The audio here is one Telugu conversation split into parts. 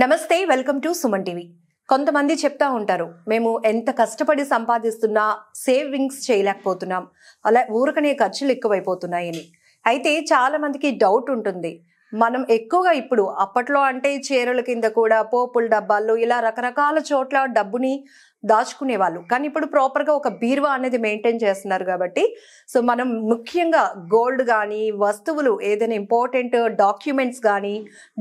నమస్తే వెల్కమ్ టు సుమన్ టీవీ కొంతమంది చెప్తా ఉంటారు మేము ఎంత కష్టపడి సంపాదిస్తున్నా సేవింగ్స్ చేయలేకపోతున్నాం అలా ఊరకనే ఖర్చులు ఎక్కువైపోతున్నాయని అయితే చాలా మందికి డౌట్ ఉంటుంది మనం ఎక్కువగా ఇప్పుడు అప్పట్లో అంటే చీరల కింద కూడా పోపుల డబ్బాల్లో ఇలా రకరకాల చోట్ల డబ్బుని దాచుకునేవాళ్ళు కానీ ఇప్పుడు ప్రాపర్గా ఒక బీరువా అనేది మెయింటైన్ చేస్తున్నారు కాబట్టి సో మనం ముఖ్యంగా గోల్డ్ కానీ వస్తువులు ఏదైనా ఇంపార్టెంట్ డాక్యుమెంట్స్ కానీ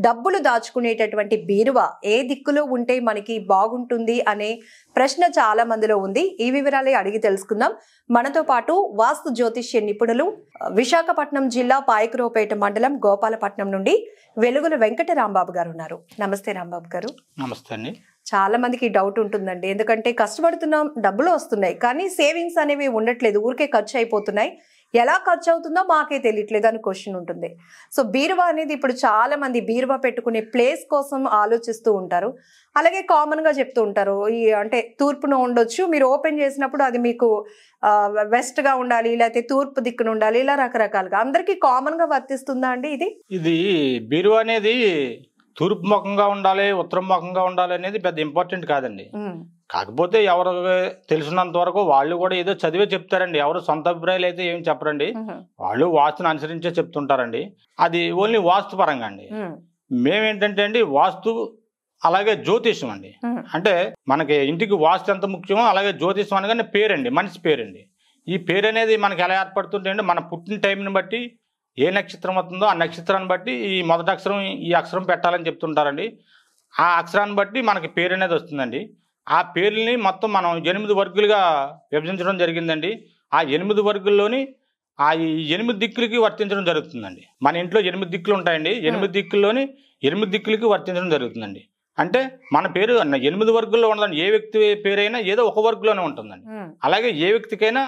డబ్బులు దాచుకునేటటువంటి బీరువా ఏ దిక్కులో ఉంటే మనకి బాగుంటుంది అనే ప్రశ్న చాలా మందిలో ఉంది ఈ వివరాలే అడిగి తెలుసుకుందాం మనతో పాటు వాస్తు జ్యోతిష్య నిపుణులు విశాఖపట్నం జిల్లా పాయకురోపేట మండలం గోపాలపట్నం నుండి వెలుగుల వెంకట రాంబాబు గారు ఉన్నారు నమస్తే రాంబాబు గారు నమస్తే అండి చాలా మందికి డౌట్ ఉంటుందండి ఎందుకంటే కష్టపడుతున్నాం డబ్బులు వస్తున్నాయి కానీ సేవింగ్స్ అనేవి ఉండట్లేదు ఊరికే ఖర్చు అయిపోతున్నాయి ఎలా ఖర్చు అవుతుందో మాకే తెలియట్లేదు అని క్వశ్చన్ ఉంటుంది సో బీరువా అనేది ఇప్పుడు చాలా మంది బీరువా పెట్టుకునే ప్లేస్ కోసం ఆలోచిస్తూ ఉంటారు అలాగే కామన్గా చెప్తూ ఉంటారు ఈ అంటే తూర్పున ఉండొచ్చు మీరు ఓపెన్ చేసినప్పుడు అది మీకు వెస్ట్గా ఉండాలి లేకపోతే తూర్పు దిక్కున ఉండాలి ఇలా రకరకాలుగా అందరికీ కామన్గా వర్తిస్తుందా అండి ఇది ఇది బీరువా అనేది తూర్పు ముఖంగా ఉండాలి ఉత్తరం ముఖంగా ఉండాలి అనేది పెద్ద ఇంపార్టెంట్ కాదండి కాకపోతే ఎవరు తెలిసినంత వరకు వాళ్ళు కూడా ఏదో చదివే చెప్తారండి ఎవరు సొంత అభిప్రాయాలు అయితే ఏం చెప్పరండి వాళ్ళు వాస్తుని అనుసరించే చెప్తుంటారండి అది ఓన్లీ వాస్తు పరంగా అండి మేమేంటంటే అండి వాస్తు అలాగే జ్యోతిషం అండి అంటే మనకి ఇంటికి వాస్తు ఎంత ముఖ్యమో అలాగే జ్యోతిషం అనగానే పేరండి మనిషి పేరండి ఈ పేరు అనేది మనకి ఎలా ఏర్పడుతుంటే మన పుట్టిన టైంని బట్టి ఏ నక్షత్రం అవుతుందో ఆ నక్షత్రాన్ని బట్టి ఈ మొదటి అక్షరం ఈ అక్షరం పెట్టాలని చెప్తుంటారండి ఆ అక్షరాన్ని బట్టి మనకి పేరు అనేది వస్తుందండి ఆ పేర్లని మొత్తం మనం ఎనిమిది వర్గులుగా విభజించడం జరిగిందండి ఆ ఎనిమిది వర్గుల్లోని ఆ ఎనిమిది దిక్కులకి వర్తించడం జరుగుతుందండి మన ఇంట్లో ఎనిమిది దిక్కులు ఉంటాయండి ఎనిమిది దిక్కుల్లోని ఎనిమిది దిక్కులకి వర్తించడం జరుగుతుందండి అంటే మన పేరు ఎనిమిది వర్గుల్లో ఉండదండి ఏ వ్యక్తి పేరైనా ఏదో ఒక వర్గులోనే ఉంటుందండి అలాగే ఏ వ్యక్తికైనా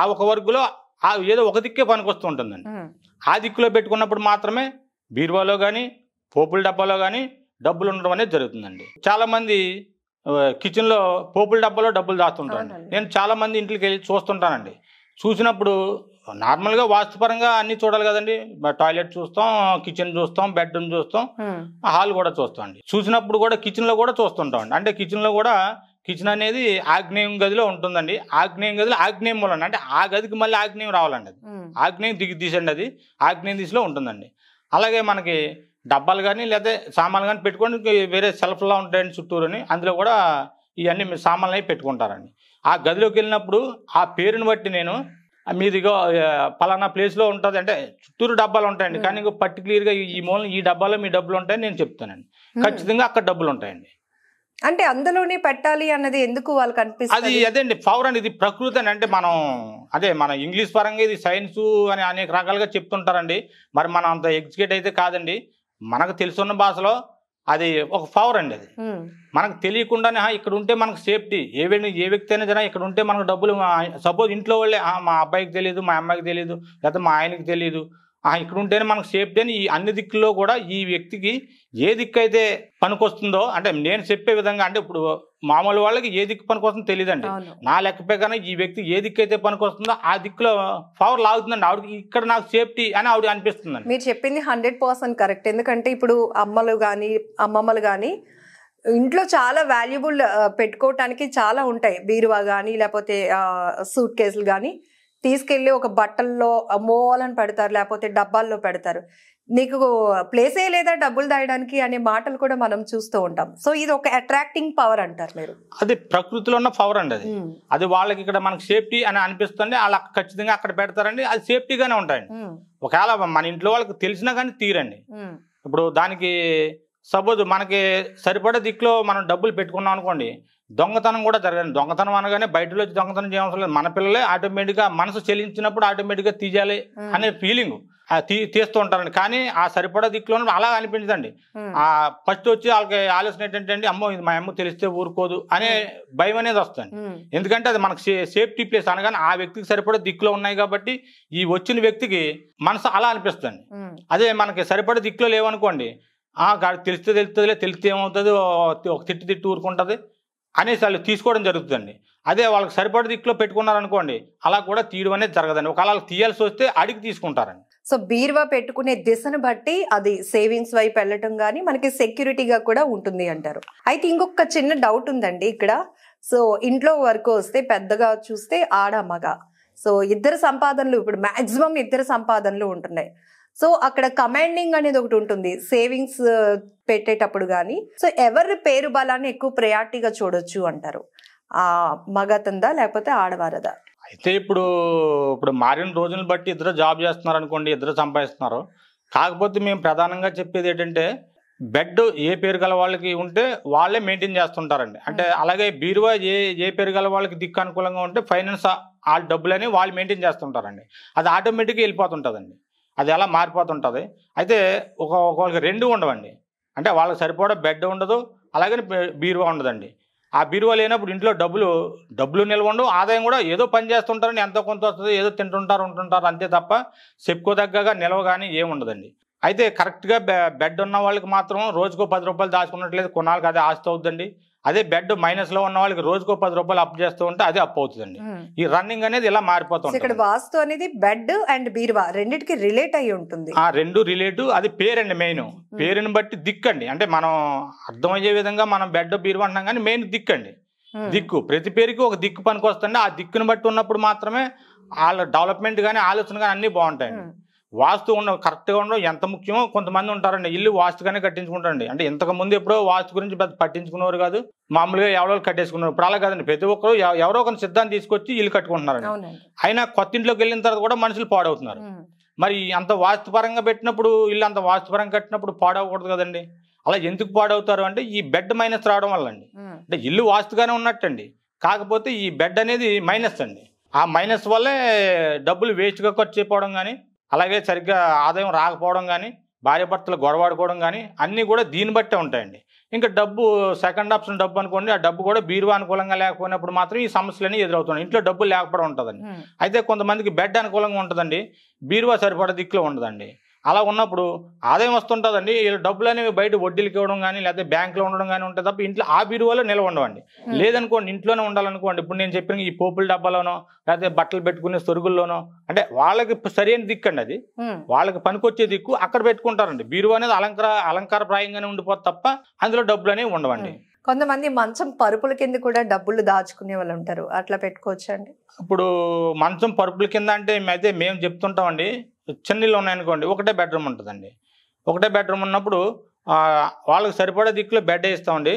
ఆ ఒక వర్గులో ఆ ఏదో ఒక దిక్కే పనికొస్తూ ఉంటుందండి ఆ దిక్కులో పెట్టుకున్నప్పుడు మాత్రమే బీరువాలో కానీ పోపుల డబ్బాలో కానీ డబ్బులు ఉండడం అనేది జరుగుతుందండి చాలామంది కిచెన్లో పోపుల డబ్బాలో డబ్బులు దాస్తుంటాను నేను చాలామంది ఇంట్లోకి వెళ్ళి చూస్తుంటానండి చూసినప్పుడు నార్మల్గా వాస్తుపరంగా అన్ని చూడాలి కదండి టాయిలెట్ చూస్తాం కిచెన్ చూస్తాం బెడ్రూమ్ చూస్తాం హాల్ కూడా చూస్తాం అండి చూసినప్పుడు కూడా కిచెన్లో కూడా చూస్తుంటాం అంటే కిచెన్లో కూడా కిచెన్ అనేది ఆగ్నేయం గదిలో ఉంటుందండి ఆగ్నేయం గదిలో ఆగ్నేయం మూలన అంటే ఆ గదికి మళ్ళీ ఆగ్నేయం రావాలండి అది ఆగ్నేయం దిగి తీసండి అది ఆగ్నేయం దిశలో ఉంటుందండి అలాగే మనకి డబ్బాలు కానీ లేదా సామాన్లు కానీ పెట్టుకోండి వేరే సెల్ఫ్లా ఉంటాయండి చుట్టూరుని అందులో కూడా ఇవన్నీ సామాన్లు అవి పెట్టుకుంటారండి ఆ గదిలోకి వెళ్ళినప్పుడు ఆ పేరుని బట్టి నేను మీదిగో పలానా ప్లేస్లో ఉంటుంది అంటే చుట్టూరు డబ్బాలు ఉంటాయండి కానీ పర్టికులర్గా ఈ మూలం ఈ డబ్బాలో మీ డబ్బులు ఉంటాయని నేను చెప్తానండి ఖచ్చితంగా అక్కడ డబ్బులు ఉంటాయండి అంటే అందులోనే పెట్టాలి అన్నది ఎందుకు వాళ్ళకి అనిపిస్తుంది అది అండి పవర్ అనేది ప్రకృతి అని అంటే మనం అదే మన ఇంగ్లీష్ పరంగా ఇది సైన్స్ అని అనేక రకాలుగా చెప్తుంటారండి మరి మనం అంత ఎగ్జిక్యూట్ అయితే కాదండి మనకు తెలుసున్న భాషలో అది ఒక పవర్ అండి అది మనకు తెలియకుండానే ఇక్కడ ఉంటే మనకు సేఫ్టీ ఏ ఏ వ్యక్తి అయినా జనా ఇక్కడ ఉంటే మనకు డబ్బులు సపోజ్ ఇంట్లో వాళ్ళే మా అబ్బాయికి తెలియదు మా అమ్మాయికి తెలియదు లేకపోతే మా ఆయనకి తెలియదు ఇక్కడ ఉంటేనే మనకు సేఫ్టీ అని ఈ అన్ని దిక్కుల్లో కూడా ఈ వ్యక్తికి ఏ దిక్కు అయితే పనికొస్తుందో అంటే నేను చెప్పే విధంగా అంటే ఇప్పుడు మామూలు వాళ్ళకి ఏ దిక్కు పనికొస్తుందో తెలియదండి నా లెక్కపై కానీ ఈ వ్యక్తి ఏ దిక్కు అయితే పనికొస్తుందో ఆ దిక్కులో పవర్ లాగుతుందండి ఆవిడకి ఇక్కడ నాకు సేఫ్టీ అని ఆవిడ అనిపిస్తుందండి మీరు చెప్పింది హండ్రెడ్ కరెక్ట్ ఎందుకంటే ఇప్పుడు అమ్మలు కానీ అమ్మమ్మలు కానీ ఇంట్లో చాలా వాల్యుబుల్ పెట్టుకోవటానికి చాలా ఉంటాయి బీరువా కానీ లేకపోతే సూట్ కేసులు కానీ తీసుకెళ్ళి ఒక బట్టల్లో మోవాలని పెడతారు లేకపోతే డబ్బాల్లో పెడతారు నీకు ప్లేసే లేదా డబ్బులు దాయడానికి అనే మాటలు కూడా మనం చూస్తూ ఉంటాం సో ఇది ఒక అట్రాక్టింగ్ పవర్ అంటారు మీరు అది ప్రకృతిలో ఉన్న పవర్ అండి అది అది వాళ్ళకి ఇక్కడ మనకు సేఫ్టీ అని అనిపిస్తుంది వాళ్ళు ఖచ్చితంగా అక్కడ పెడతారండి అది సేఫ్టీగానే ఉంటాయండి ఒకవేళ మన ఇంట్లో వాళ్ళకి తెలిసినా కానీ తీరండి ఇప్పుడు దానికి సపోజ్ మనకి సరిపడే దిక్కులో మనం డబ్బులు పెట్టుకున్నాం అనుకోండి దొంగతనం కూడా జరగాలి దొంగతనం అనగానే బయటలో వచ్చి దొంగతనం చేయవలసిన లేదు మన పిల్లలే ఆటోమేటిక్గా మనసు చెల్లించినప్పుడు ఆటోమేటిక్గా తీయాలి అనే ఫీలింగ్ తీస్తూ ఉంటారండి కానీ ఆ సరిపడా దిక్కులో అలా అనిపించదండి ఆ ఫస్ట్ వచ్చి వాళ్ళకి ఆలోచన ఏంటంటే అమ్మో ఇది మా అమ్మ తెలిస్తే ఊరుకోదు అనే భయం అనేది వస్తుంది ఎందుకంటే అది మనకు సేఫ్టీ ప్లేస్ అనగానే ఆ వ్యక్తికి సరిపడే దిక్కులో ఉన్నాయి కాబట్టి ఈ వచ్చిన వ్యక్తికి మనసు అలా అనిపిస్తుంది అదే మనకి సరిపడే దిక్కులో లేవనుకోండి తెలిస్తే తెలుస్తుందిలే తెలిస్తే ఏమవుతుంది ఒక తిట్టు తిట్టు ఊరుకుంటుంది అనేసి వాళ్ళు తీసుకోవడం జరుగుతుందండి అదే వాళ్ళకి సరిపడ దిక్కులో పెట్టుకున్నారనుకోండి అలా కూడా తీయడం అనేది జరగదండి ఒకవేళ అలా తీయాల్సి వస్తే అడిగి తీసుకుంటారండి సో బీరువా పెట్టుకునే దిశను బట్టి అది సేవింగ్స్ వైపు వెళ్ళటం కానీ మనకి సెక్యూరిటీగా కూడా ఉంటుంది అంటారు అయితే ఇంకొక చిన్న డౌట్ ఉందండి ఇక్కడ సో ఇంట్లో వర్క్ వస్తే పెద్దగా చూస్తే ఆడ మగ సో ఇద్దరు సంపాదనలు ఇప్పుడు మాక్సిమం ఇద్దరు సంపాదనలు ఉంటున్నాయి సో అక్కడ కమాండింగ్ అనేది ఒకటి ఉంటుంది సేవింగ్స్ uh, పెట్టేటప్పుడు కానీ సో ఎవరి పేరు బలాన్ని ఎక్కువ ప్రయారిటీగా చూడొచ్చు అంటారు ఆ మగతందా లేకపోతే ఆడవారదా అయితే ఇప్పుడు ఇప్పుడు మారిన రోజులను బట్టి ఇద్దరు జాబ్ చేస్తున్నారు అనుకోండి ఇద్దరు సంపాదిస్తున్నారు కాకపోతే మేము ప్రధానంగా చెప్పేది ఏంటంటే బెడ్ ఏ పేరు గల వాళ్ళకి ఉంటే వాళ్ళే మెయింటైన్ చేస్తుంటారండి అంటే అలాగే బీరువా ఏ ఏ పేరు గల వాళ్ళకి దిక్కు అనుకూలంగా ఉంటే ఫైనాన్స్ ఆ డబ్బులని వాళ్ళు మెయింటైన్ చేస్తుంటారండి అది ఆటోమేటిక్గా వెళ్ళిపోతుంటుందండి అది ఎలా మారిపోతుంటుంది అయితే ఒక ఒకరికి రెండు ఉండవండి అంటే వాళ్ళకి సరిపోవడం బెడ్ ఉండదు అలాగే బీరువా ఉండదండి ఆ బీరువా లేనప్పుడు ఇంట్లో డబ్బులు డబ్బులు నిల్వ ఉండవు ఆదాయం కూడా ఏదో పని చేస్తుంటారని ఎంతో కొంత వస్తుంది ఏదో తింటుంటారు ఉంటుంటారు అంతే తప్ప చెప్పుకోదగ్గగా నిల్వ కానీ ఏముండదండి అయితే కరెక్ట్గా బెడ్ ఉన్న వాళ్ళకి మాత్రం రోజుకో పది రూపాయలు దాచుకున్నట్లయితే కొన్నాళ్ళకి అదే ఆస్తి అవుద్దండి అదే బెడ్ మైనస్ లో ఉన్న వాళ్ళకి రోజుకో పది రూపాయలు అప్ చేస్తూ ఉంటే అది అప్ అవుతుందండి ఈ రన్నింగ్ అనేది ఇలా మారిపోతుంది ఇక్కడ వాస్తు అనేది బెడ్ అండ్ బీరువా రెండింటికి రిలేట్ అయి ఉంటుంది ఆ రెండు రిలేట్ అది పేరండి మెయిన్ పేరుని బట్టి దిక్కండి అంటే మనం అర్థమయ్యే విధంగా మనం బెడ్ బీరువా అంటాం కానీ మెయిన్ దిక్కండి దిక్కు ప్రతి పేరుకి ఒక దిక్కు పనికి వస్తుంది ఆ దిక్కును బట్టి ఉన్నప్పుడు మాత్రమే వాళ్ళ డెవలప్మెంట్ కానీ ఆలోచన కానీ అన్నీ బాగుంటాయి వాస్తు ఉండడం కరెక్ట్గా ఉండడం ఎంత ముఖ్యమో కొంతమంది ఉంటారండి ఇల్లు వాస్తుగానే కట్టించుకుంటారండి అంటే ఇంతకుముందు ఎప్పుడో వాస్తు గురించి పెద్ద పట్టించుకునేవారు కాదు మామూలుగా ఎవరో కట్టేసుకున్నారు ఇప్పుడు అలా కాదండి ప్రతి ఒక్కరు ఎవరో ఒక సిద్ధాన్ని తీసుకొచ్చి ఇల్లు కట్టుకుంటున్నారండి అయినా కొత్త ఇంట్లోకి వెళ్ళిన తర్వాత కూడా మనుషులు పాడవుతున్నారు మరి అంత వాస్తుపరంగా పెట్టినప్పుడు ఇల్లు అంత వాస్తుపరంగా కట్టినప్పుడు పాడవకూడదు కదండి అలా ఎందుకు పాడవుతారు అంటే ఈ బెడ్ మైనస్ రావడం వల్ల అండి అంటే ఇల్లు వాస్తుగానే ఉన్నట్టండి కాకపోతే ఈ బెడ్ అనేది మైనస్ అండి ఆ మైనస్ వల్లే డబ్బులు వేస్ట్గా ఖర్చు అయిపోవడం కానీ అలాగే సరిగ్గా ఆదాయం రాకపోవడం కానీ భార్యాభర్తలు గొడవాడుకోవడం కానీ అన్నీ కూడా దీన్ని బట్టే ఉంటాయండి ఇంకా డబ్బు సెకండ్ ఆప్షన్ డబ్బు అనుకోండి ఆ డబ్బు కూడా బీరువా అనుకూలంగా లేకపోయినప్పుడు మాత్రం ఈ సమస్యలన్నీ ఎదురవుతున్నాయి ఇంట్లో డబ్బు లేకపోవడం ఉంటుందండి అయితే కొంతమందికి బెడ్ అనుకూలంగా ఉంటుందండి బీరువా సరిపడ దిక్కులో ఉండదండి అలా ఉన్నప్పుడు ఆదాయం వస్తుంటుందండి డబ్బులు అనేవి బయట వడ్డీలకి ఇవ్వడం కానీ లేకపోతే బ్యాంక్లో ఉండడం కానీ ఉంటుంది తప్ప ఇంట్లో ఆ బీరువాలో నిలవ ఉండవండి లేదనుకోండి ఇంట్లోనే ఉండాలనుకోండి ఇప్పుడు నేను చెప్పిన ఈ పోపుల డబ్బాలోనో లేకపోతే బట్టలు పెట్టుకునే సొరుగుల్లోనో అంటే వాళ్ళకి సరైన దిక్కు అండి అది వాళ్ళకి పనికొచ్చే దిక్కు అక్కడ పెట్టుకుంటారండి బీరువు అనేది అలంకార అలంకారప్రాయంగానే ఉండిపోతుంది తప్ప అందులో డబ్బులు అనేవి ఉండవండి కొంతమంది మంచం పరుపుల కింద కూడా డబ్బులు దాచుకునే వాళ్ళు ఉంటారు అట్లా పెట్టుకోవచ్చు అండి ఇప్పుడు మంచం పరుపుల కింద అంటే అయితే మేము చెప్తుంటామండి చిన్న ఇల్లు ఉన్నాయనుకోండి ఒకటే బెడ్రూమ్ ఉంటుందండి ఒకటే బెడ్రూమ్ ఉన్నప్పుడు వాళ్ళకి సరిపడే దిక్కులో బెడ్ వేస్తామండి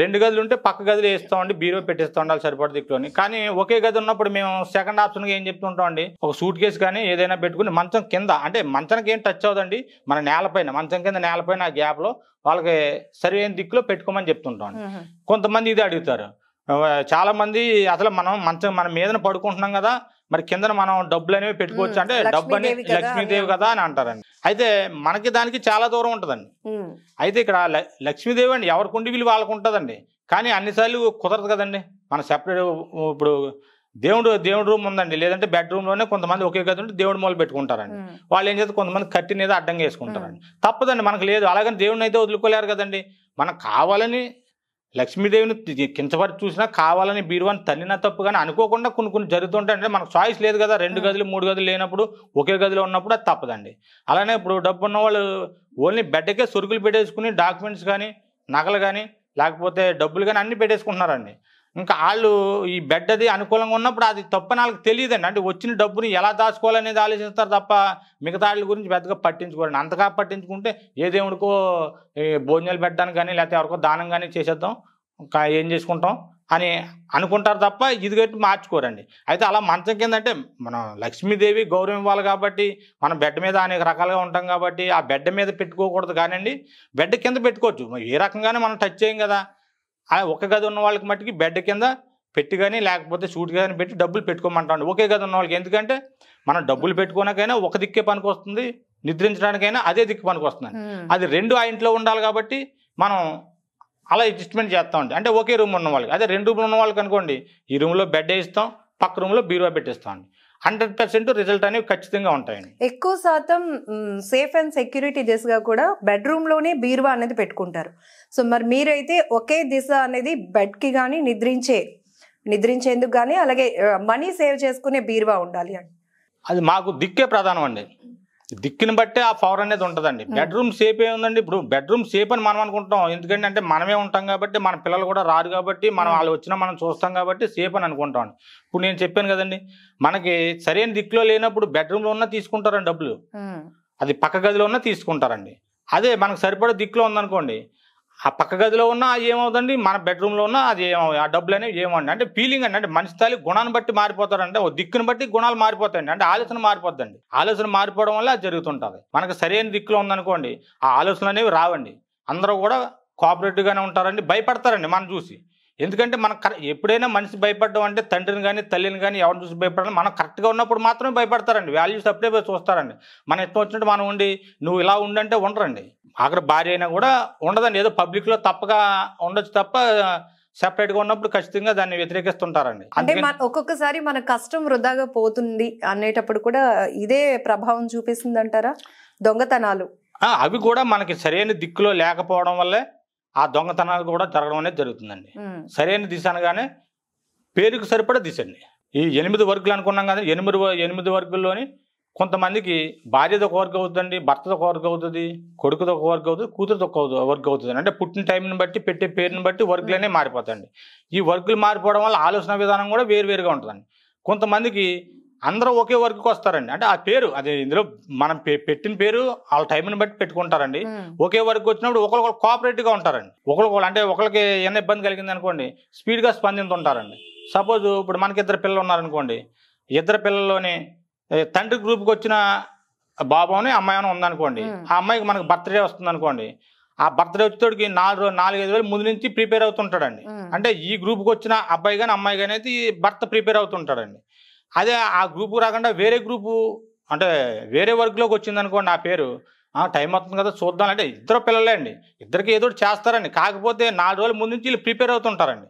రెండు గదులు ఉంటే పక్క గదులు వేస్తామండి బీరో పెట్టేస్తూ ఉండాలి సరిపడే దిక్కులోని కానీ ఒకే గది ఉన్నప్పుడు మేము సెకండ్ ఆప్షన్గా ఏం చెప్తుంటామండి ఒక సూట్ కేసు కానీ ఏదైనా పెట్టుకుని మంచం కింద అంటే మంచానికి ఏం టచ్ అవుదండి మన నేలపైన మంచం కింద నేలపైన ఆ గ్యాప్లో వాళ్ళకి సరైన దిక్కులో పెట్టుకోమని చెప్తుంటాం కొంతమంది ఇది అడుగుతారు చాలామంది అసలు మనం మంచం మన మీదన పడుకుంటున్నాం కదా మరి కింద మనం డబ్బులు అనేవి పెట్టుకోవచ్చు అంటే డబ్బు అని లక్ష్మీదేవి కదా అని అంటారండి అయితే మనకి దానికి చాలా దూరం ఉంటుందండి అయితే ఇక్కడ లక్ష్మీదేవి అండి ఎవరికి వీళ్ళు వాళ్ళకు ఉంటుందండి కానీ అన్నిసార్లు కుదరదు కదండి మన సెపరేట్ ఇప్పుడు దేవుడు దేవుడి రూమ్ ఉందండి లేదంటే బెడ్రూమ్లోనే కొంతమంది ఒకే గది ఉంటే దేవుడి మొదలు పెట్టుకుంటారండి వాళ్ళు ఏం చేస్తే కొంతమంది కట్టి మీద అడ్డంగా వేసుకుంటారండి తప్పదండి మనకు లేదు అలాగని దేవుడిని అయితే వదులుకోలేరు కదండి మనకు కావాలని లక్ష్మీదేవిని కించపడి చూసినా కావాలని బీరువాని తల్లిన తప్పు కానీ అనుకోకుండా కొన్ని కొన్ని జరుగుతుంటాయి అంటే మనకు చాయిస్ లేదు కదా రెండు గదులు మూడు గదులు లేనప్పుడు ఒకే గదిలో ఉన్నప్పుడు అది తప్పదండి అలానే ఇప్పుడు డబ్బు ఉన్నవాళ్ళు వాళ్ళు ఓన్లీ బెడ్కే సరుకులు పెట్టేసుకుని డాక్యుమెంట్స్ కానీ నగలు కానీ లేకపోతే డబ్బులు కానీ అన్నీ పెట్టేసుకుంటున్నారండి ఇంకా వాళ్ళు ఈ బెడ్ అది అనుకూలంగా ఉన్నప్పుడు అది తప్పని వాళ్ళకి తెలియదండి అంటే వచ్చిన డబ్బుని ఎలా దాచుకోవాలనేది ఆలోచిస్తారు తప్ప మిగతా వాళ్ళ గురించి పెద్దగా పట్టించుకోరండి అంతగా పట్టించుకుంటే ఏ దేవుడికో భోజనాలు పెట్టడానికి కానీ లేకపోతే ఎవరికో దానం కానీ చేసేద్దాం ఇంకా ఏం చేసుకుంటాం అని అనుకుంటారు తప్ప ఇది గట్టి మార్చుకోరండి అయితే అలా మంచం కింద అంటే మనం లక్ష్మీదేవి గౌరవం ఇవ్వాలి కాబట్టి మనం బెడ్ మీద అనేక రకాలుగా ఉంటాం కాబట్టి ఆ బెడ్ మీద పెట్టుకోకూడదు కానివ్వండి బెడ్ కింద పెట్టుకోవచ్చు ఏ రకంగానే మనం టచ్ చేయం కదా ఆ ఒక గది ఉన్న వాళ్ళకి మట్టికి బెడ్ కింద పెట్టి కానీ లేకపోతే షూట్ కానీ పెట్టి డబ్బులు పెట్టుకోమంటాం ఒకే గది ఉన్న వాళ్ళకి ఎందుకంటే మనం డబ్బులు పెట్టుకోనకైనా ఒక దిక్కే పనికి వస్తుంది నిద్రించడానికైనా అదే దిక్కు పనికి వస్తుంది అది రెండు ఆ ఇంట్లో ఉండాలి కాబట్టి మనం అలా అడ్జస్ట్మెంట్ చేస్తాం అంటే ఒకే రూమ్ ఉన్న వాళ్ళకి అదే రెండు రూమ్లు ఉన్న వాళ్ళకి అనుకోండి ఈ రూమ్లో బెడ్ వేయిస్తాం పక్క రూమ్లో బీరువా పెట్టేస్తాం హండ్రెడ్ పర్సెంట్ రిజల్ట్ అనేవి ఖచ్చితంగా ఉంటాయండి ఎక్కువ శాతం సేఫ్ అండ్ సెక్యూరిటీ దిశగా కూడా బెడ్రూమ్ లోనే బీరువా అనేది పెట్టుకుంటారు సో మరి మీరైతే ఒకే దిశ అనేది బెడ్ కి కానీ నిద్రించే నిద్రించేందుకు కానీ అలాగే మనీ సేవ్ చేసుకునే బీరువా ఉండాలి అని అది మాకు దిక్కే ప్రధానం అండి దిక్కుని బట్టే ఆ పవర్ అనేది ఉంటుందండి బెడ్రూమ్ సేఫ్ ఏముందండి ఇప్పుడు బెడ్రూమ్ సేఫ్ అని మనం అనుకుంటాం ఎందుకంటే మనమే ఉంటాం కాబట్టి మన పిల్లలు కూడా రారు కాబట్టి మనం hmm. వాళ్ళు వచ్చినా మనం చూస్తాం కాబట్టి సేఫ్ అని అనుకుంటాం ఇప్పుడు నేను చెప్పాను కదండి మనకి సరైన దిక్కులో లేనప్పుడు బెడ్రూమ్లో ఉన్నా తీసుకుంటారండి డబ్బులు hmm. అది పక్క గదిలో ఉన్నా తీసుకుంటారండి అదే మనకు సరిపడే దిక్కులో ఉందనుకోండి ఆ పక్క గదిలో ఉన్నా అది ఏమవుతుంది మన బెడ్రూమ్లో ఉన్నా అది ఏమవు ఆ డబ్బులు అనేవి ఏమవుతుంది అంటే ఫీలింగ్ అండి అంటే మనిషి తల్లి గుణాన్ని బట్టి మారిపోతారంటే ఓ దిక్కుని బట్టి గుణాలు మారిపోతాయండి అంటే ఆలోచన మారిపోద్దండి ఆలోచన మారిపోవడం వల్ల అది జరుగుతుంటుంది మనకు సరైన దిక్కులో ఉందనుకోండి ఆ ఆలోచనలు అనేవి రావండి అందరూ కూడా కోఆపరేటివ్గానే ఉంటారండి భయపడతారండి మనం చూసి ఎందుకంటే మనం ఎప్పుడైనా మనిషి భయపడడం అంటే తండ్రిని కానీ తల్లిని కానీ ఎవరిని చూసి భయపడాలి మనం కరెక్ట్గా ఉన్నప్పుడు మాత్రమే భయపడతారండి వాల్యూస్ అప్పుడే చూస్తారండి మన ఇష్టం వచ్చినట్టు మనం ఉండి నువ్వు ఇలా ఉండంటే ఉండరండి అక్కడ భార్య అయినా కూడా ఉండదండి ఏదో పబ్లిక్లో తప్పగా ఉండొచ్చు తప్ప సెపరేట్గా ఉన్నప్పుడు ఖచ్చితంగా దాన్ని వ్యతిరేకిస్తుంటారండి అంటే ఒక్కొక్కసారి మన కష్టం వృధాగా పోతుంది అనేటప్పుడు కూడా ఇదే ప్రభావం చూపిస్తుంది అంటారా దొంగతనాలు అవి కూడా మనకి సరైన దిక్కులో లేకపోవడం వల్లే ఆ దొంగతనాలు కూడా జరగడం అనేది జరుగుతుందండి సరైన దిశ అనగానే పేరుకు సరిపడ దిశ అండి ఈ ఎనిమిది వర్గులు అనుకున్నాం కదా ఎనిమిది ఎనిమిది వర్గుల్లోని కొంతమందికి భార్యతో ఒక వర్క్ అవుతుందండి భర్తతో ఒక వర్క్ అవుతుంది కొడుకుతో ఒక వర్క్ అవుతుంది కూతురుతో ఒక వర్క్ అవుతుంది అంటే పుట్టిన టైంని బట్టి పెట్టే పేరుని బట్టి అనేవి మారిపోతాయండి ఈ వర్కులు మారిపోవడం వల్ల ఆలోచన విధానం కూడా వేరువేరుగా ఉంటుందండి కొంతమందికి అందరూ ఒకే వర్క్కి వస్తారండి అంటే ఆ పేరు అది ఇందులో మనం పెట్టిన పేరు వాళ్ళ టైంని బట్టి పెట్టుకుంటారండి ఒకే వర్క్ వచ్చినప్పుడు ఒకరికొకరు కోఆపరేటివ్గా ఉంటారండి ఒకరికొకరు అంటే ఒకరికి ఎన్న ఇబ్బంది కలిగింది అనుకోండి స్పీడ్గా స్పందిస్తుంటారండి సపోజ్ ఇప్పుడు మనకి ఇద్దరు పిల్లలు ఉన్నారనుకోండి ఇద్దరు పిల్లల్లోని తండ్రి గ్రూప్కి వచ్చిన బాబు అని అమ్మాయి అని ఉందనుకోండి ఆ అమ్మాయికి మనకు బర్త్డే వస్తుంది అనుకోండి ఆ బర్త్డే వచ్చేటోడికి నాలుగు నాలుగైదు వేలు ముందు నుంచి ప్రిపేర్ అవుతుంటాడండి అంటే ఈ గ్రూప్కి వచ్చిన అబ్బాయి కానీ అమ్మాయి కానీ అయితే భర్త ప్రిపేర్ అవుతుంటాడండి అదే ఆ గ్రూపు రాకుండా వేరే గ్రూపు అంటే వేరే వర్క్లోకి వచ్చిందనుకోండి నా పేరు టైం అవుతుంది కదా చూద్దాం అంటే ఇద్దరు పిల్లలే అండి ఇద్దరికి ఏదో చేస్తారండి కాకపోతే నాలుగు రోజుల ముందు నుంచి వీళ్ళు ప్రిపేర్ అవుతుంటారండి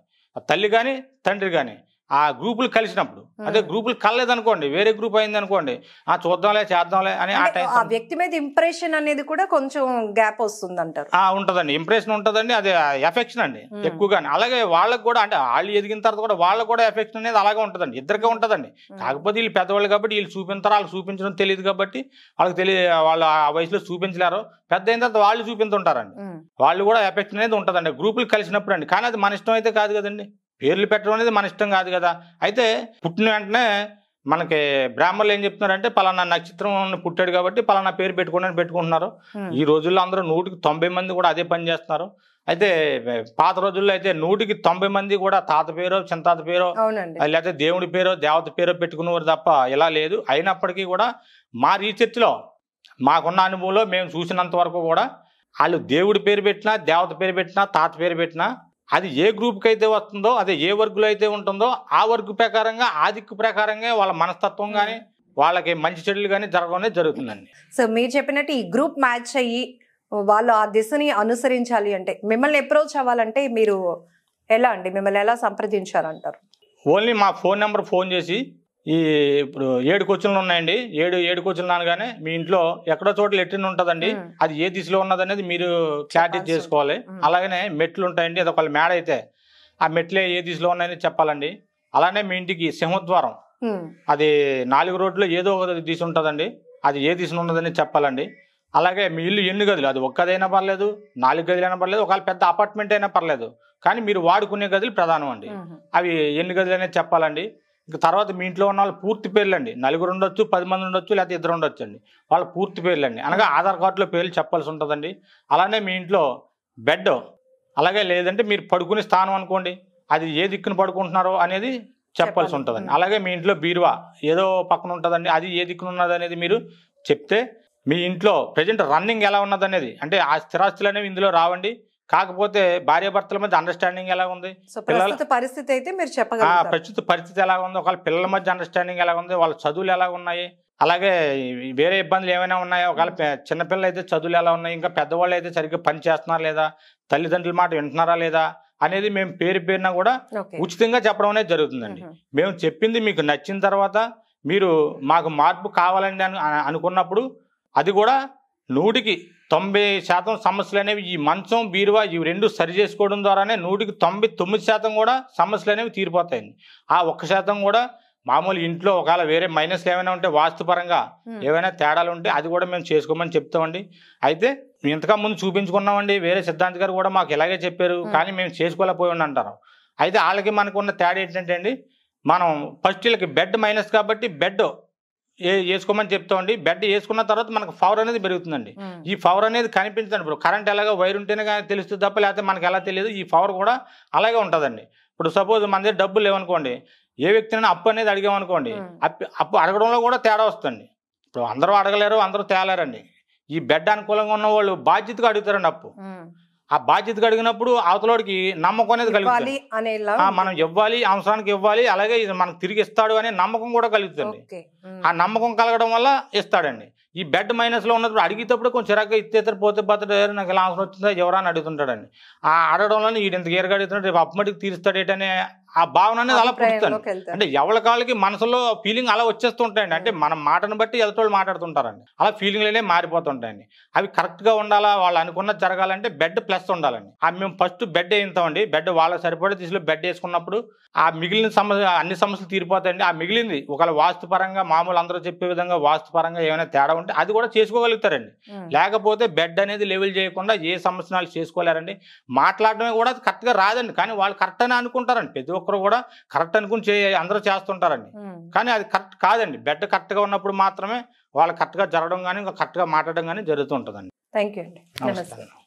తల్లి కానీ తండ్రి కానీ ఆ గ్రూపులు కలిసినప్పుడు అదే గ్రూపులు అనుకోండి వేరే గ్రూప్ అయింది అనుకోండి ఆ చూద్దాంలే చేద్దాంలే అని ఆ టైం ఆ వ్యక్తి మీద ఇంప్రెషన్ అనేది కూడా కొంచెం గ్యాప్ వస్తుంది అంటారు ఉంటదండి ఇంప్రెషన్ ఉంటదండి అది ఎఫెక్షన్ అండి ఎక్కువగా అలాగే వాళ్ళకి కూడా అంటే వాళ్ళు ఎదిగిన తర్వాత కూడా వాళ్ళకి కూడా ఎఫెక్షన్ అనేది అలాగే ఉంటదండి ఇద్దరికే ఉంటదండి కాకపోతే వీళ్ళు పెద్దవాళ్ళు కాబట్టి వీళ్ళు చూపించారు వాళ్ళు చూపించడం తెలియదు కాబట్టి వాళ్ళకి తెలియ వాళ్ళు ఆ వయసులో చూపించలేరు పెద్ద అయిన తర్వాత వాళ్ళు చూపించుంటారండి వాళ్ళు కూడా ఎఫెక్షన్ అనేది ఉంటదండి గ్రూపులు కలిసినప్పుడు అండి కానీ అది మన ఇష్టం అయితే కాదు కదండి పేర్లు పెట్టడం అనేది మన ఇష్టం కాదు కదా అయితే పుట్టిన వెంటనే మనకి బ్రాహ్మణులు ఏం చెప్తున్నారంటే పలానా నక్షత్రం పుట్టాడు కాబట్టి పలానా పేరు పెట్టుకోండి పెట్టుకుంటున్నారు ఈ రోజుల్లో అందరూ నూటికి తొంభై మంది కూడా అదే పని చేస్తున్నారు అయితే పాత రోజుల్లో అయితే నూటికి తొంభై మంది కూడా తాత పేరో చింతాత పేరో లేకపోతే దేవుడి పేరో దేవత పేరో పెట్టుకునేవారు తప్ప ఇలా లేదు అయినప్పటికీ కూడా మా రీసెర్చ్లో మాకున్న అనుభవంలో మేము చూసినంత వరకు కూడా వాళ్ళు దేవుడి పేరు పెట్టినా దేవత పేరు పెట్టినా తాత పేరు పెట్టినా అది ఏ గ్రూప్కి అయితే వస్తుందో అదే ఏ వర్గులో అయితే ఉంటుందో ఆ వర్గు ప్రకారంగా ఆ దిక్కు ప్రకారంగా వాళ్ళ మనస్తత్వం కానీ వాళ్ళకి మంచి చెడులు కానీ జరగనే జరుగుతుందండి సో మీరు చెప్పినట్టు ఈ గ్రూప్ మ్యాచ్ అయ్యి వాళ్ళు ఆ దిశని అనుసరించాలి అంటే మిమ్మల్ని అప్రోచ్ అవ్వాలంటే మీరు ఎలా అండి మిమ్మల్ని ఎలా సంప్రదించాలంటారు ఓన్లీ మా ఫోన్ నెంబర్ ఫోన్ చేసి ఈ ఇప్పుడు ఏడు కూర్చులు ఉన్నాయండి ఏడు ఏడు కూర్చులు నానగానే మీ ఇంట్లో ఎక్కడో చోట లెట్రిన్ ఉంటుందండి అది ఏ దిశలో ఉన్నదనేది మీరు క్లారిటీ చేసుకోవాలి అలాగనే మెట్లు ఉంటాయండి అది ఒకవేళ మేడ అయితే ఆ మెట్లే ఏ దిశలో ఉన్నాయని చెప్పాలండి అలానే మీ ఇంటికి సింహద్వారం అది నాలుగు రోడ్లు ఏదో ఒక దిశ ఉంటుందండి అది ఏ దిశ ఉన్నదని చెప్పాలండి అలాగే మీ ఇల్లు ఎన్ని గదులు అది ఒక్కదైనా పర్లేదు నాలుగు గదులు అయినా పర్లేదు ఒకవేళ పెద్ద అపార్ట్మెంట్ అయినా పర్లేదు కానీ మీరు వాడుకునే గదులు ప్రధానం అండి అవి ఎన్ని గదులు అనేది చెప్పాలండి ఇంకా తర్వాత మీ ఇంట్లో ఉన్న వాళ్ళు పూర్తి పేర్లు అండి నలుగురు ఉండొచ్చు పది మంది ఉండొచ్చు లేకపోతే ఇద్దరు ఉండొచ్చు అండి వాళ్ళ పూర్తి పేర్లు అండి అనగా ఆధార్ కార్డులో పేర్లు చెప్పాల్సి ఉంటుందండి అలానే మీ ఇంట్లో బెడ్ అలాగే లేదంటే మీరు పడుకునే స్థానం అనుకోండి అది ఏ దిక్కున పడుకుంటున్నారో అనేది చెప్పాల్సి ఉంటుందండి అలాగే మీ ఇంట్లో బీరువా ఏదో పక్కన ఉంటుందండి అది ఏ దిక్కున ఉన్నది అనేది మీరు చెప్తే మీ ఇంట్లో ప్రజెంట్ రన్నింగ్ ఎలా ఉన్నదనేది అంటే ఆ స్థిరాస్తులు అనేవి ఇందులో రావండి కాకపోతే భార్యాభర్తల మధ్య అండర్స్టాండింగ్ ఎలా ఉంది పిల్లల పరిస్థితి అయితే మీరు చెప్పగల ప్రస్తుత పరిస్థితి ఎలా ఉంది ఒకవేళ పిల్లల మధ్య అండర్స్టాండింగ్ ఎలా ఉంది వాళ్ళ చదువులు ఎలా ఉన్నాయి అలాగే వేరే ఇబ్బందులు ఏమైనా ఉన్నాయా ఒకవేళ చిన్నపిల్లలు అయితే చదువులు ఎలా ఉన్నాయి ఇంకా పెద్దవాళ్ళు అయితే సరిగ్గా పని చేస్తున్నారా లేదా తల్లిదండ్రుల మాట వింటున్నారా లేదా అనేది మేము పేరు పేరున కూడా ఉచితంగా చెప్పడం అనేది జరుగుతుందండి మేము చెప్పింది మీకు నచ్చిన తర్వాత మీరు మాకు మార్పు కావాలండి అనుకున్నప్పుడు అది కూడా నూటికి తొంభై శాతం సమస్యలు అనేవి ఈ మంచం బీరువా ఇవి రెండు సరి చేసుకోవడం ద్వారానే నూటికి తొంభై తొమ్మిది శాతం కూడా సమస్యలు అనేవి తీరిపోతాయండి ఆ ఒక్క శాతం కూడా మామూలు ఇంట్లో ఒకవేళ వేరే మైనస్ ఏమైనా ఉంటే వాస్తుపరంగా ఏమైనా తేడాలు ఉంటే అది కూడా మేము చేసుకోమని చెప్తామండి అయితే ఇంతకా ముందు చూపించుకున్నామండి వేరే సిద్ధాంత్ గారు కూడా మాకు ఇలాగే చెప్పారు కానీ మేము చేసుకోలేకపోయి అంటారు అయితే వాళ్ళకి మనకు ఉన్న తేడా ఏంటంటే అండి మనం ఫస్ట్ వీళ్ళకి బెడ్ మైనస్ కాబట్టి బెడ్ వేసుకోమని చెప్తామండి బెడ్ వేసుకున్న తర్వాత మనకు పవర్ అనేది పెరుగుతుందండి ఈ ఫవర్ అనేది కనిపించదండి ఇప్పుడు కరెంట్ ఎలాగో వైర్ ఉంటేనే కానీ తెలుస్తుంది తప్ప లేకపోతే మనకు ఎలా తెలియదు ఈ పవర్ కూడా అలాగే ఉంటుందండి ఇప్పుడు సపోజ్ మన దగ్గర డబ్బులు లేవనుకోండి ఏ వ్యక్తినైనా అప్పు అనేది అడిగామనుకోండి అప్పు అప్పు అడగడంలో కూడా తేడా వస్తుంది ఇప్పుడు అందరూ అడగలేరు అందరూ తేలారండి ఈ బెడ్ అనుకూలంగా ఉన్న వాళ్ళు బాధ్యతగా అడుగుతారండి అప్పు ఆ బాధ్యత అడిగినప్పుడు అవతలోడికి నమ్మకం అనేది కలుగుతుంది మనం ఇవ్వాలి అవసరానికి ఇవ్వాలి అలాగే మనకు తిరిగి ఇస్తాడు అనే నమ్మకం కూడా కలుగుతుంది ఆ నమ్మకం కలగడం వల్ల ఇస్తాడండి ఈ బెడ్ మైనస్ లో ఉన్నప్పుడు అడిగేటప్పుడు కొంచెం చిరాగ్గా ఇస్తే పోతే పోతాడు నాకు ఇలా అవసరం వచ్చిందా ఎవరని అడుగుతుంటాడండి ఆ ఈ ఇంత గేరగా అడుగుతున్నాడు రేపు అప్పమటికి తీరుస్తాడేటనే ఆ భావన అనేది అలా పుడుతుంది అంటే ఎవరి కాళ్ళకి మనసులో ఫీలింగ్ అలా వచ్చేస్తుంటాయండి అంటే మన మాటను బట్టి ఎదుటోళ్ళు మాట్లాడుతుంటారండి అలా ఫీలింగ్లనే మారిపోతుంటాయండి అవి కరెక్ట్గా ఉండాలా వాళ్ళు అనుకున్నది జరగాలంటే బెడ్ ప్లస్ ఉండాలండి ఆ మేము ఫస్ట్ బెడ్ వేయించామండి బెడ్ వాళ్ళకి సరిపడే దిశలో బెడ్ వేసుకున్నప్పుడు ఆ మిగిలిన సమస్య అన్ని సమస్యలు తీరిపోతాయండి ఆ మిగిలింది ఒకవేళ వాస్తుపరంగా మామూలు అందరూ చెప్పే విధంగా వాస్తుపరంగా ఏమైనా తేడా ఉంటే అది కూడా చేసుకోగలుగుతారండి లేకపోతే బెడ్ అనేది లెవెల్ చేయకుండా ఏ సమస్యలు చేసుకోలేరండి మాట్లాడడమే కూడా కరెక్ట్గా రాదండి కానీ వాళ్ళు కరెక్ట్ అని అనుకుంటారండి ప్రతి ఒక్కరు కూడా కరెక్ట్ అనుకుని చే అందరూ చేస్తుంటారండి కానీ అది కరెక్ట్ కాదండి బెడ్ కరెక్ట్గా ఉన్నప్పుడు మాత్రమే వాళ్ళు కరెక్ట్గా జరగడం కానీ ఇంకా కరెక్ట్గా మాట్లాడడం కానీ జరుగుతుంటుందండి థ్యాంక్ యూ అండి నమస్కారం